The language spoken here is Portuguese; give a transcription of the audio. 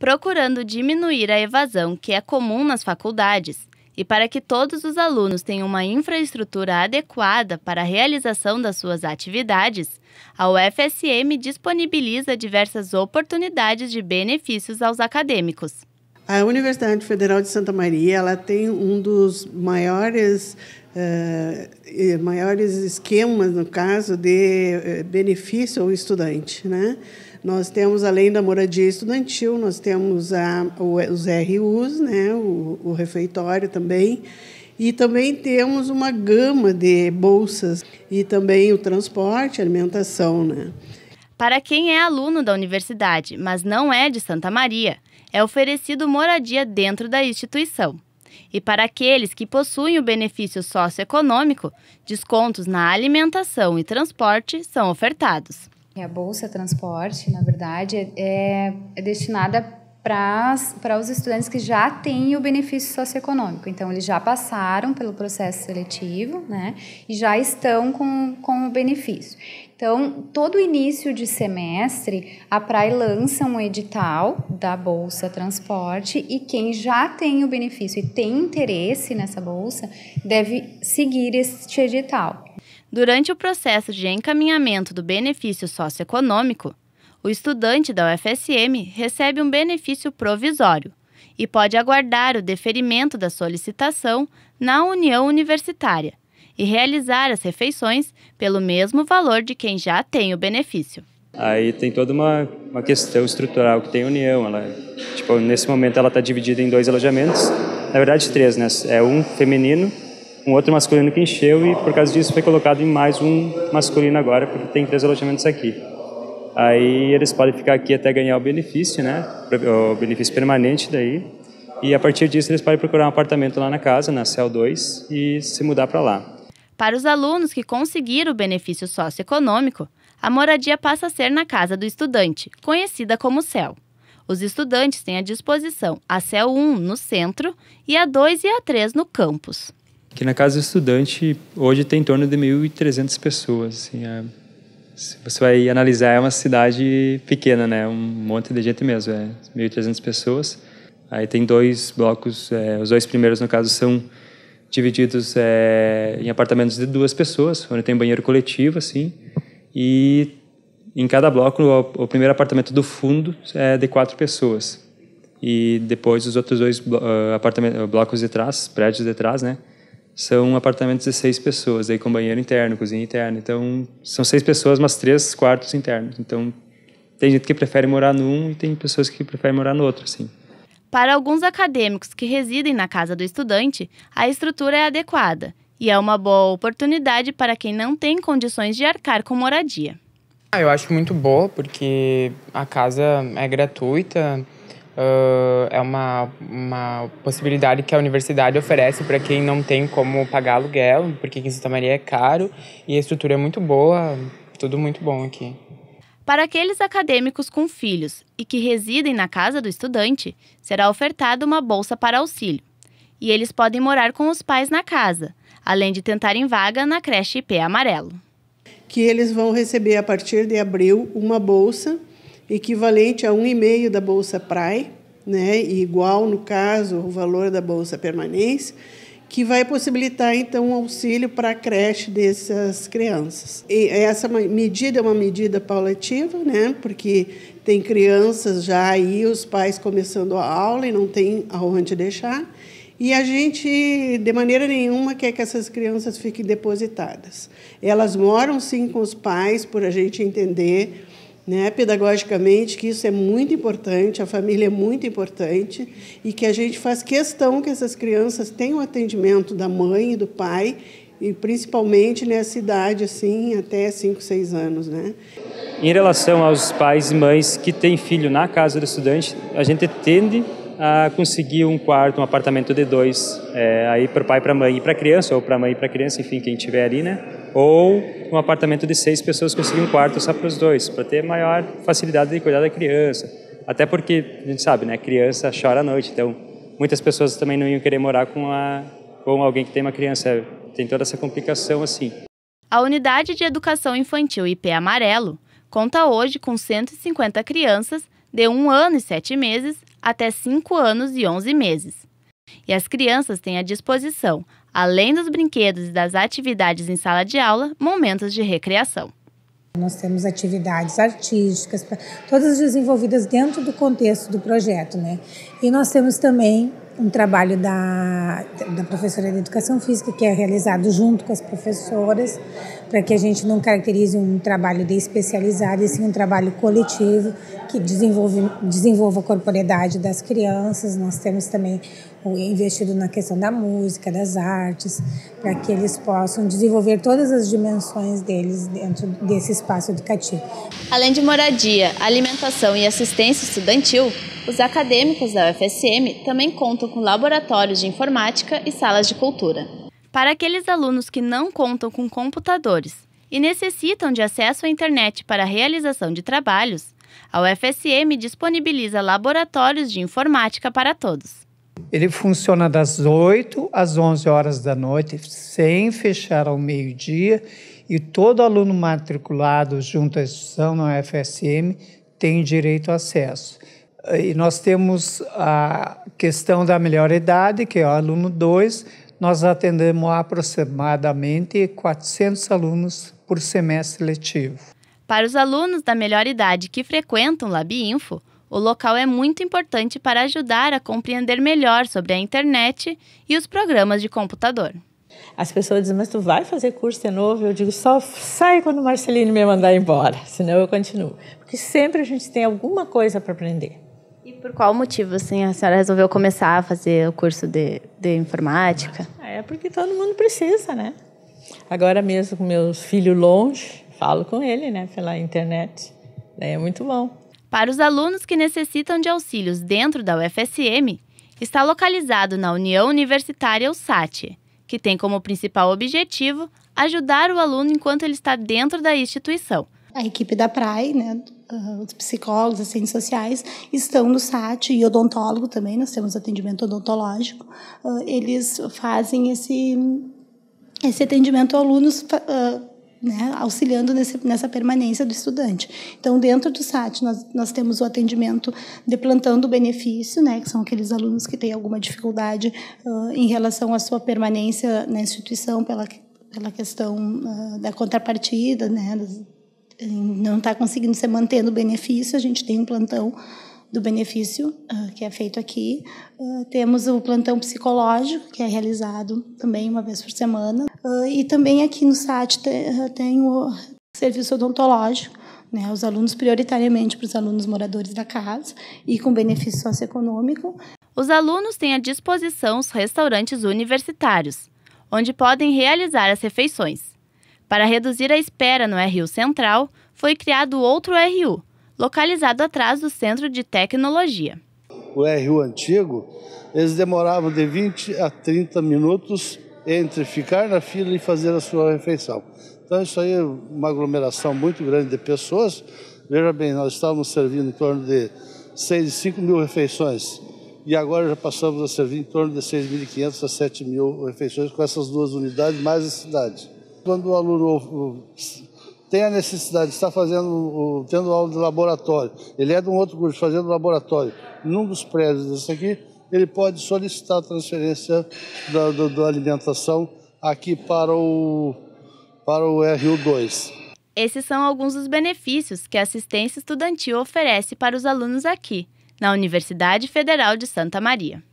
procurando diminuir a evasão que é comum nas faculdades e para que todos os alunos tenham uma infraestrutura adequada para a realização das suas atividades, a UFSM disponibiliza diversas oportunidades de benefícios aos acadêmicos. A Universidade Federal de Santa Maria ela tem um dos maiores, eh, maiores esquemas, no caso, de eh, benefício ao estudante. Né? Nós temos, além da moradia estudantil, nós temos a, os RUs, né, o, o refeitório também, e também temos uma gama de bolsas e também o transporte, alimentação. Né? Para quem é aluno da universidade, mas não é de Santa Maria, é oferecido moradia dentro da instituição. E para aqueles que possuem o benefício socioeconômico, descontos na alimentação e transporte são ofertados a bolsa transporte, na verdade, é, é destinada para os estudantes que já têm o benefício socioeconômico. Então, eles já passaram pelo processo seletivo né, e já estão com, com o benefício. Então, todo início de semestre, a PRAE lança um edital da Bolsa Transporte e quem já tem o benefício e tem interesse nessa bolsa deve seguir este edital. Durante o processo de encaminhamento do benefício socioeconômico, o estudante da UFSM recebe um benefício provisório e pode aguardar o deferimento da solicitação na União Universitária e realizar as refeições pelo mesmo valor de quem já tem o benefício. Aí tem toda uma, uma questão estrutural que tem a União. Ela, tipo, nesse momento ela está dividida em dois alojamentos, na verdade três, né? É um feminino um outro masculino que encheu e por causa disso foi colocado em mais um masculino agora, porque tem três alojamentos aqui. Aí eles podem ficar aqui até ganhar o benefício, né? O benefício permanente daí. E a partir disso eles podem procurar um apartamento lá na casa, na CEL 2, e se mudar para lá. Para os alunos que conseguiram o benefício socioeconômico, a moradia passa a ser na casa do estudante, conhecida como CEL. Os estudantes têm à disposição a CEL 1 no centro e a 2 e a 3 no campus que na casa do estudante hoje tem em torno de 1.300 pessoas. Assim, é, se você vai analisar, é uma cidade pequena, né? Um monte de gente mesmo, é 1.300 pessoas. Aí tem dois blocos, é, os dois primeiros, no caso, são divididos é, em apartamentos de duas pessoas, onde tem banheiro coletivo, assim, e em cada bloco, o, o primeiro apartamento do fundo é de quatro pessoas. E depois os outros dois uh, ah, apartamentos, blocos de trás, prédios de trás, né? são apartamentos de seis pessoas, aí com banheiro interno, cozinha interna. Então, são seis pessoas, mas três quartos internos. Então, tem gente que prefere morar num e tem pessoas que preferem morar no outro, assim. Para alguns acadêmicos que residem na casa do estudante, a estrutura é adequada e é uma boa oportunidade para quem não tem condições de arcar com moradia. Ah, eu acho muito boa, porque a casa é gratuita, uh, é uma, uma possibilidade que a universidade oferece para quem não tem como pagar aluguel, porque em Santa Maria é caro e a estrutura é muito boa, tudo muito bom aqui. Para aqueles acadêmicos com filhos e que residem na casa do estudante, será ofertada uma bolsa para auxílio. E eles podem morar com os pais na casa, além de tentarem vaga na creche IP Amarelo. Que eles vão receber a partir de abril uma bolsa equivalente a 1,5 da bolsa Prai, né, e igual no caso o valor da bolsa permanência, que vai possibilitar então um auxílio para a creche dessas crianças. E essa é medida é uma medida paulativa, né, porque tem crianças já aí os pais começando a aula e não tem aonde deixar. E a gente, de maneira nenhuma, quer que essas crianças fiquem depositadas. Elas moram sim com os pais, por a gente entender né, pedagogicamente, que isso é muito importante, a família é muito importante, e que a gente faz questão que essas crianças tenham o atendimento da mãe e do pai, e principalmente nessa idade, assim, até 5, 6 anos. Né? Em relação aos pais e mães que têm filho na casa do estudante, a gente tende a conseguir um quarto, um apartamento de dois, é, aí para o pai para a mãe e para a criança, ou para a mãe e para a criança, enfim, quem tiver ali, né? ou um apartamento de seis pessoas conseguir um quarto só para os dois, para ter maior facilidade de cuidar da criança. Até porque, a gente sabe, né, criança chora à noite, então muitas pessoas também não iam querer morar com, a, com alguém que tem uma criança. Tem toda essa complicação assim. A Unidade de Educação Infantil IP Amarelo conta hoje com 150 crianças de 1 ano e 7 meses até 5 anos e 11 meses. E as crianças têm à disposição além dos brinquedos e das atividades em sala de aula, momentos de recreação. Nós temos atividades artísticas, todas desenvolvidas dentro do contexto do projeto, né? E nós temos também um trabalho da, da professora de educação física que é realizado junto com as professoras para que a gente não caracterize um trabalho de especializado, e sim um trabalho coletivo que desenvolve, desenvolva a corporeidade das crianças. Nós temos também investido na questão da música, das artes, para que eles possam desenvolver todas as dimensões deles dentro desse espaço educativo. Além de moradia, alimentação e assistência estudantil, os acadêmicos da UFSM também contam com laboratórios de informática e salas de cultura. Para aqueles alunos que não contam com computadores e necessitam de acesso à internet para a realização de trabalhos, a UFSM disponibiliza laboratórios de informática para todos. Ele funciona das 8 às 11 horas da noite, sem fechar ao meio-dia, e todo aluno matriculado junto à instituição na UFSM tem direito a acesso. E nós temos a questão da melhor idade, que é o aluno 2, nós atendemos aproximadamente 400 alunos por semestre letivo. Para os alunos da melhor idade que frequentam o LabInfo, o local é muito importante para ajudar a compreender melhor sobre a internet e os programas de computador. As pessoas dizem, mas tu vai fazer curso de novo? Eu digo, só sai quando o Marcelino me mandar embora, senão eu continuo. Porque sempre a gente tem alguma coisa para aprender. E por qual motivo assim, a senhora resolveu começar a fazer o curso de, de informática? É porque todo mundo precisa, né? Agora mesmo com meus filhos longe, falo com ele, né, pela internet. É muito bom. Para os alunos que necessitam de auxílios dentro da UFSM, está localizado na União Universitária USAT, que tem como principal objetivo ajudar o aluno enquanto ele está dentro da instituição. A equipe da PRAE, né, uh, os psicólogos, assistentes sociais, estão no SAT e odontólogo também, nós temos atendimento odontológico, uh, eles fazem esse, esse atendimento a alunos. Uh, né, auxiliando nesse, nessa permanência do estudante. Então, dentro do SAT, nós, nós temos o atendimento de plantando benefício, né, que são aqueles alunos que têm alguma dificuldade uh, em relação à sua permanência na instituição pela, pela questão uh, da contrapartida, né, das, não está conseguindo se manter no benefício, a gente tem um plantão do benefício ah, que é feito aqui. Ah, temos o plantão psicológico, que é realizado também uma vez por semana. Ah, e também aqui no SAT tem, o serviço odontológico, né, os alunos prioritariamente para os alunos moradores da casa e com benefício socioeconômico. Os alunos têm à disposição os restaurantes universitários, onde podem realizar as refeições. Para reduzir a espera no RU Central, foi criado outro RU, localizado atrás do Centro de Tecnologia. O RU antigo, eles demoravam de 20 a 30 minutos entre ficar na fila e fazer a sua refeição. Então, isso aí é uma aglomeração muito grande de pessoas. Veja bem, nós estávamos servindo em torno de 6, 5 mil refeições e agora já passamos a servir em torno de 6.500 a 7 mil refeições com essas duas unidades, mais a cidade. Quando o aluno tem a necessidade de estar fazendo, tendo aula de laboratório, ele é de um outro curso fazendo laboratório, num dos prédios desse aqui, ele pode solicitar a transferência da, da, da alimentação aqui para o, para o RU2. Esses são alguns dos benefícios que a assistência estudantil oferece para os alunos aqui, na Universidade Federal de Santa Maria.